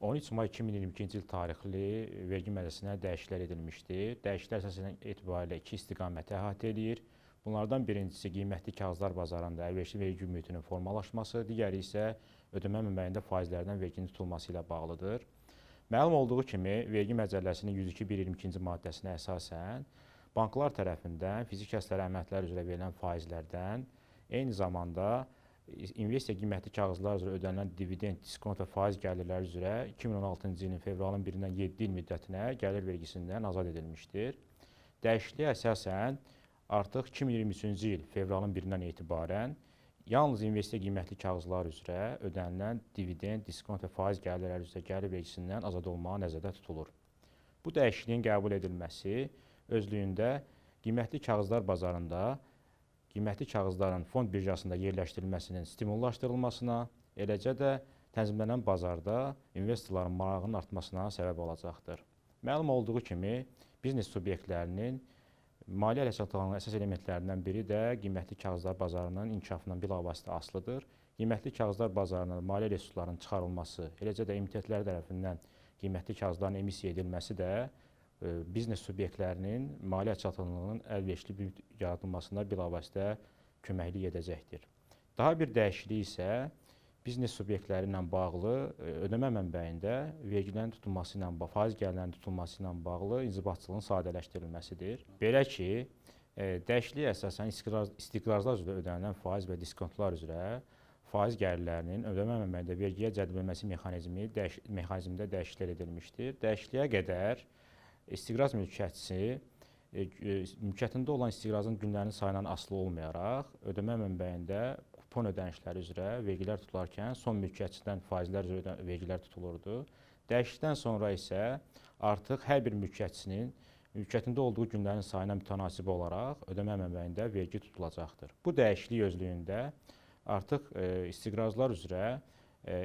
13 may 2022-ci il tarixli vergi məclisinə dəyişikliklər edilmişdi. Dəyişikliklər əsasən etibarilə iki istiqamətə əhatə eləyir. Bunlardan birincisi qiymətli kağızlar bazarında əlverişli vergi mühitinin formalaşması, digəri isə ödəmə mənbəyində faizlərdən verginin tutulması ilə bağlıdır. Məlum olduğu kimi, vergi məcəlləsinin 102.1.22-ci maddəsinə əsasən banklar tərəfindən fizik kəslərə əməklər üzrə verilən faizlərdən eyni zamanda investisiya qiymətli kağızlar üzrə ödənilən dividend, diskont və faiz gəlirləri üzrə 2016-cı ilin fevralın 1-dən 7 il müddətinə gəlir vergisindən azad edilmişdir. Dəyişikliyə əsasən artıq 2023-cü il fevralın 1-dən etibarən yalnız investisiya qiymətli kağızlar üzrə ödənilən dividend, diskont və faiz gəlirləri üzrə gəlir vergisindən azad olmaq nəzərdə tutulur. Bu dəyişikliyin qəbul edilməsi özlüyündə qiymətli kağızlar bazarında qiymətli kağızların fond birjasında yerləşdirilməsinin stimullaşdırılmasına, eləcə də tənzimlənən bazarda investorların marağının artmasına səbəb olacaqdır. Məlum olduğu kimi, biznes subyektlərinin maliyyə hesablarının əsas elementlərindən biri də qiymətli kağızlar bazarının inkişafından bilavasitə asılıdır. Qiymətli kağızlar bazarına maliyyə resurslarının çıxarılması, eləcə də emitiyyətlər tərəfindən qiymətli kağızların emissiya edilməsi də E, biznes subyektlərinin maliyyə çatınlığının əlverişli bir yaradılmasına bilavasitə köməklik edəcəkdir. Daha bir dəyişiklik isə biznes subyektləri ilə bağlı e, ödəmə mənbəyində vergilərin tutulması ilə, faiz gəlirlərinin tutulması ilə bağlı inzibatçılığın sadələşdirilməsidir. Belə ki, e, dəyişikliyə əsasən istiqrazlar üzrə ödənilən faiz və diskontlar üzrə faiz gəlirlərinin ödəmə mənbəyində vergiyə cəlb edilməsi mexanizmi dəyiş mexanizmində dəyişikliklər edilmişdir. Dəyişikliyə qədər istiqraz mülkiyyətçisi e, e, mülkiyyətində olan istiqrazın günlərinin sayından asılı olmayaraq ödəmə mənbəyində kupon ödənişləri üzrə vergilər tutularkən son mülkiyyətçidən faizlər üzrə vergilər tutulurdu. Dəyişiklikdən sonra isə artıq hər bir mülkiyyətçinin mülkiyyətində olduğu günlərin sayına mütənasib olaraq ödəmə mənbəyində vergi tutulacaqdır. Bu dəyişiklik özlüyündə artıq e, istiqrazlar üzrə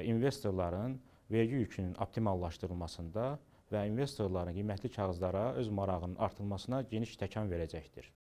investorların vergi yükünün optimallaşdırılmasında və investorların qiymətli kağızlara öz marağının artırılmasına geniş təkan verəcəkdir.